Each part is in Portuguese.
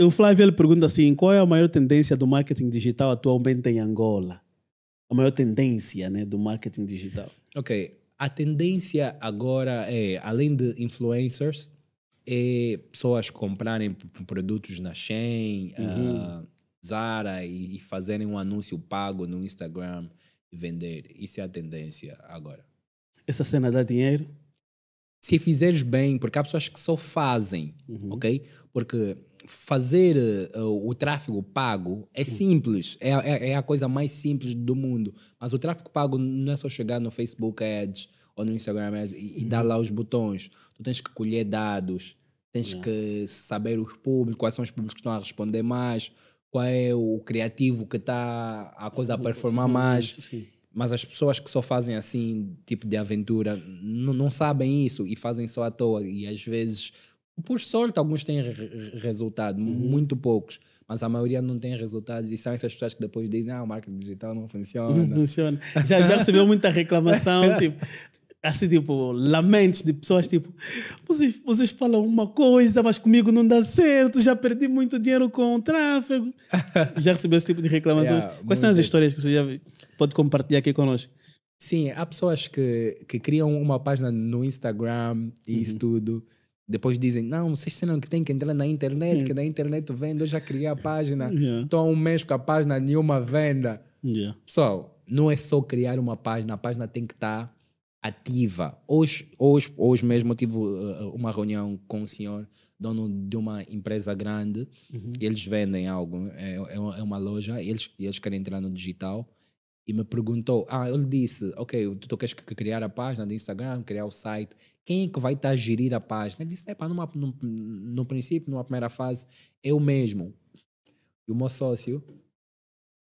O Flávio ele pergunta assim: qual é a maior tendência do marketing digital atualmente em Angola? A maior tendência né, do marketing digital. Ok. A tendência agora é, além de influencers, é pessoas comprarem produtos na Shein, ah, uhum. uh, Zara e, e fazerem um anúncio pago no Instagram e vender. Isso é a tendência agora. Essa cena dá dinheiro? Se fizeres bem, porque há pessoas que só fazem, uhum. ok? Porque fazer uh, o tráfego pago é simples, é, é, é, a coisa mais simples do mundo. Mas o tráfego pago não é só chegar no Facebook Ads ou no Instagram Ads e, e uhum. dar lá os botões. Tu tens que colher dados, tens yeah. que saber os públicos, quais são os públicos que estão a responder mais, qual é o criativo que está a coisa a uhum. performar mais. Sim. Mas as pessoas que só fazem assim, tipo de aventura, não sabem isso e fazem só à toa. E às vezes por sorte, alguns têm resultado, uhum. muito poucos, mas a maioria não tem resultados e são essas pessoas que depois dizem: ah, o marketing digital não funciona. Não funciona. Já, já recebeu muita reclamação, tipo, assim, tipo, lamentos de pessoas, tipo, vocês, vocês falam uma coisa, mas comigo não dá certo, já perdi muito dinheiro com o tráfego. já recebeu esse tipo de reclamações? Yeah, Quais são as histórias que você já pode compartilhar aqui conosco? Sim, há pessoas que, que criam uma página no Instagram e uhum. isso tudo depois dizem, não, vocês não que tem que entrar na internet, que na internet vende, eu já criei a página, estou yeah. há um mês com a página, nenhuma venda. Yeah. Pessoal, não é só criar uma página, a página tem que estar tá ativa. Hoje, hoje, hoje mesmo eu tive uh, uma reunião com o senhor, dono de uma empresa grande, uhum. eles vendem algo, é, é uma é loja, eles, eles querem entrar no digital, e me perguntou, ah, ele disse, ok, tu queres criar a página do Instagram, criar o site, quem é que vai estar a gerir a página? Ele disse, epá, é numa, num, no princípio, numa primeira fase, eu mesmo. E o meu sócio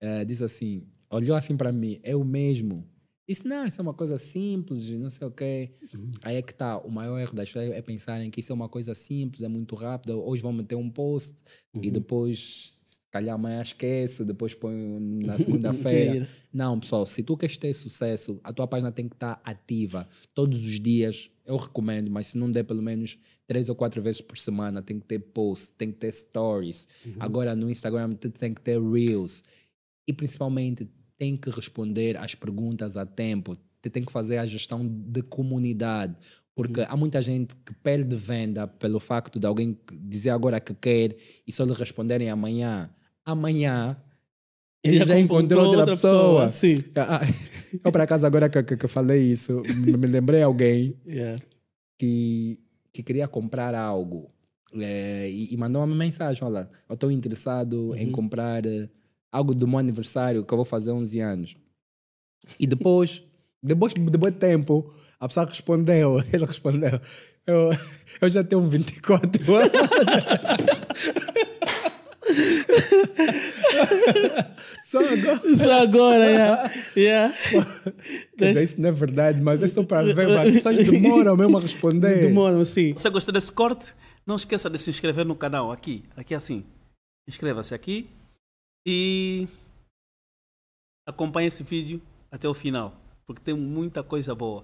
uh, disse assim, olhou assim para mim, eu mesmo. Disse, não, isso é uma coisa simples, não sei o quê. Uhum. Aí é que está, o maior erro das pessoas é pensarem que isso é uma coisa simples, é muito rápida, hoje vão meter um post uhum. e depois calhar amanhã esqueço, depois ponho na segunda-feira. Não, pessoal, se tu queres ter sucesso, a tua página tem que estar ativa todos os dias. Eu recomendo, mas se não der pelo menos três ou quatro vezes por semana, tem que ter posts, tem que ter stories. Uhum. Agora no Instagram tem que ter reels. E principalmente tem que responder às perguntas a tempo. Tem que fazer a gestão de comunidade. Porque uhum. há muita gente que perde venda pelo facto de alguém dizer agora que quer e só lhe responderem amanhã amanhã ele já, já encontrou outra, outra pessoa. pessoa. Sim. Eu, ah, ah. por acaso, agora que, que, que falei isso, me lembrei alguém yeah. que, que queria comprar algo é, e, e, mandou uma mensagem: Olha, eu estou interessado uhum. em comprar eh, algo do meu aniversário que eu vou fazer 11 anos. E depois, depois de muito tempo, a pessoa respondeu: Ele respondeu, Eu, eu já tenho 24 anos. Só agora. Só agora, yeah. yeah. Dizer, isso não é verdade, mas é só para ver. As tipo, pessoas demoram mesmo a responder. Demoram, sim. Você gostou desse corte? Não esqueça de se inscrever no canal aqui. Aqui é assim. Inscreva-se aqui. E acompanhe esse vídeo até o final. Porque tem muita coisa boa.